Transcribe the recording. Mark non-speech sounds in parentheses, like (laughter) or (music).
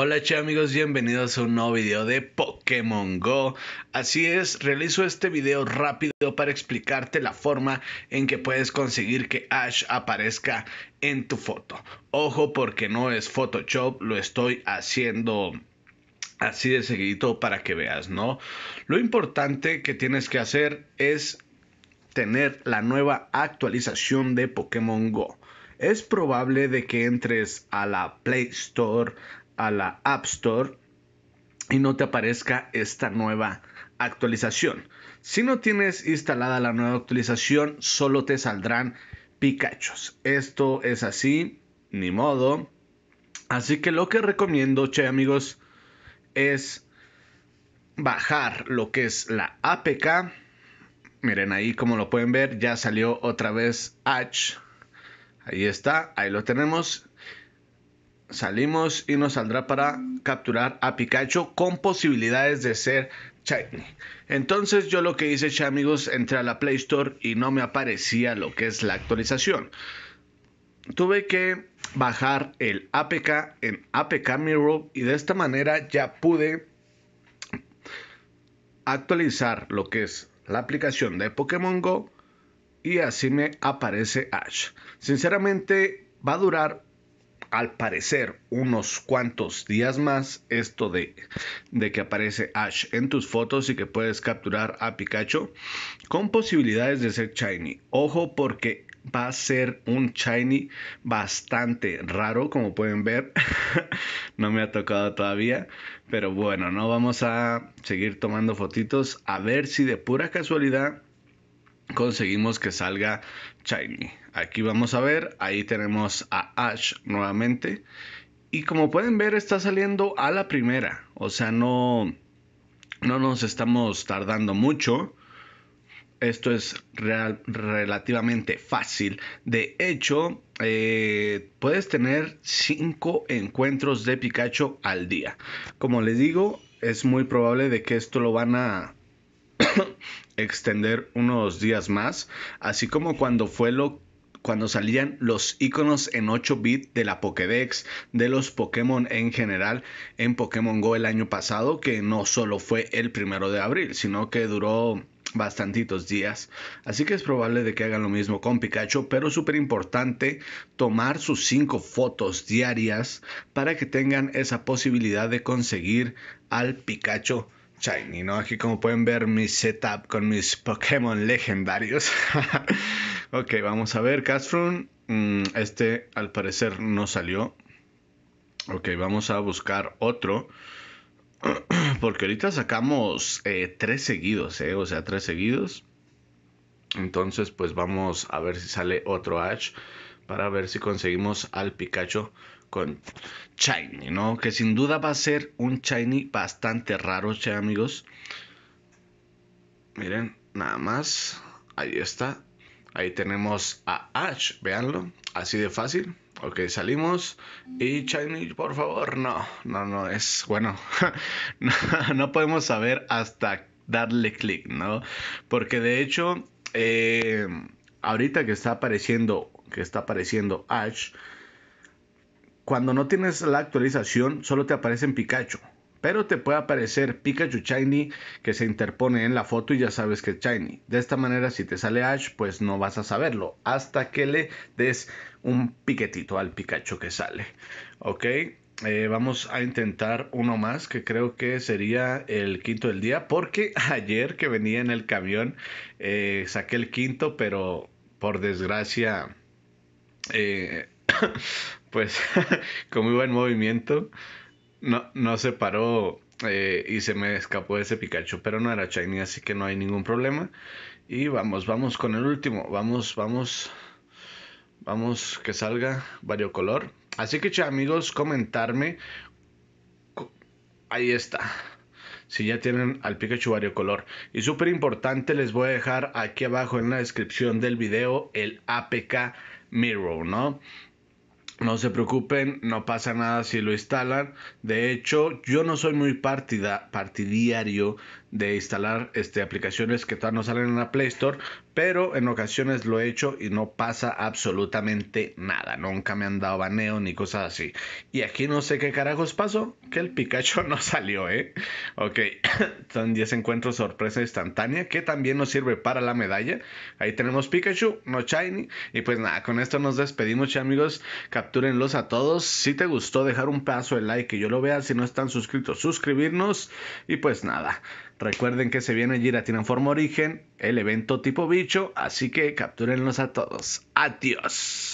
Hola che amigos, bienvenidos a un nuevo video de Pokémon GO. Así es, realizo este video rápido para explicarte la forma en que puedes conseguir que Ash aparezca en tu foto. Ojo porque no es Photoshop, lo estoy haciendo así de seguidito para que veas, ¿no? Lo importante que tienes que hacer es tener la nueva actualización de Pokémon GO es probable de que entres a la Play Store, a la App Store y no te aparezca esta nueva actualización. Si no tienes instalada la nueva actualización, solo te saldrán Pikachos. Esto es así, ni modo. Así que lo que recomiendo, che amigos, es bajar lo que es la APK. Miren ahí como lo pueden ver, ya salió otra vez H. Ahí está, ahí lo tenemos. Salimos y nos saldrá para capturar a Pikachu con posibilidades de ser Shiny. Entonces yo lo que hice, ya amigos, entré a la Play Store y no me aparecía lo que es la actualización. Tuve que bajar el APK en APK Mirror y de esta manera ya pude actualizar lo que es la aplicación de Pokémon Go y así me aparece Ash. Sinceramente va a durar al parecer unos cuantos días más esto de, de, que aparece Ash en tus fotos y que puedes capturar a Pikachu con posibilidades de ser shiny. Ojo porque va a ser un shiny bastante raro como pueden ver. (laughs) no me ha tocado todavía. Pero bueno, no vamos a seguir tomando fotitos a ver si de pura casualidad conseguimos que salga Shiny. Aquí vamos a ver, ahí tenemos a Ash nuevamente. Y como pueden ver, está saliendo a la primera. O sea, no, no nos estamos tardando mucho. Esto es relativamente fácil. De hecho, eh, puedes tener 5 encuentros de Pikachu al día. Como les digo, es muy probable de que esto lo van a extender unos días más, así como cuando fue lo cuando salían los iconos en 8 bit de la Pokédex, de los Pokémon en general en Pokémon Go el año pasado, que no solo fue el primero de abril, sino que duró bastantitos días. Así que es probable de que hagan lo mismo con Pikachu, pero súper importante tomar sus 5 fotos diarias para que tengan esa posibilidad de conseguir al Pikachu Shiny, ¿no? Aquí como pueden ver mi setup con mis Pokémon legendarios. (laughs) ok, vamos a ver, Castron. Mm, este al parecer no salió. Ok, vamos a buscar otro. (clears throat) Porque ahorita sacamos eh, tres seguidos, ¿eh? O sea, tres seguidos. Entonces, pues vamos a ver si sale otro Ash. Para ver si conseguimos al Pikachu con Shiny, ¿no? Que sin duda va a ser un Shiny bastante raro, ya amigos. Miren, nada más. Ahí está. Ahí tenemos a Ash, Veanlo, Así de fácil. Ok, salimos. Y Shiny, por favor, no, no, no, es bueno. (laughs) no, podemos saber hasta darle clic, ¿no? Porque de hecho, eh, ahorita que está apareciendo, que está apareciendo Ash, cuando no tienes la actualización, solo te en Pikachu. Pero te puede aparecer Pikachu Shiny que se interpone en la foto y ya sabes que es Shiny. De esta manera, si te sale Ash, pues no vas a saberlo hasta que le des un piquetito al Pikachu que sale. Ok, eh, vamos a intentar uno más que creo que sería el quinto del día porque (laughs) ayer que venía en el camión eh, saqué el quinto pero por desgracia eh, (clears throat) pues como iba en movimiento, no, no se paró eh, y se me escapó ese Pikachu, pero no era Shiny, así que no hay ningún problema. Y vamos, vamos con el último, vamos, vamos, vamos que salga variocolor. Así que amigos, comentarme, ahí está si ya tienen al Pikachu variocolor. Y súper importante, les voy a dejar aquí abajo en la descripción del video el APK Mirror, ¿no? No se preocupen, no pasa nada si lo instalan. De hecho, yo no soy muy partidario de instalar este, aplicaciones que no salen en la Play Store, pero en ocasiones lo he hecho y no pasa absolutamente nada. Nunca me han dado baneo ni cosas así. Y aquí no sé qué carajos pasó, que el Pikachu (laughs) no salió, ¿eh? Ok, (coughs) son 10 encuentros sorpresa instantánea, que también nos sirve para la medalla. Ahí tenemos Pikachu, no Shiny. Y pues nada, con esto nos despedimos, amigos. Captúrenlos a todos. Si te gustó, dejar un paso, de like que yo lo vea. Si no están suscritos, suscribirnos. Y pues nada, recuerden que se viene Giratina Forma Origen, el evento tipo Beach así que captúrenlos a todos. Adiós.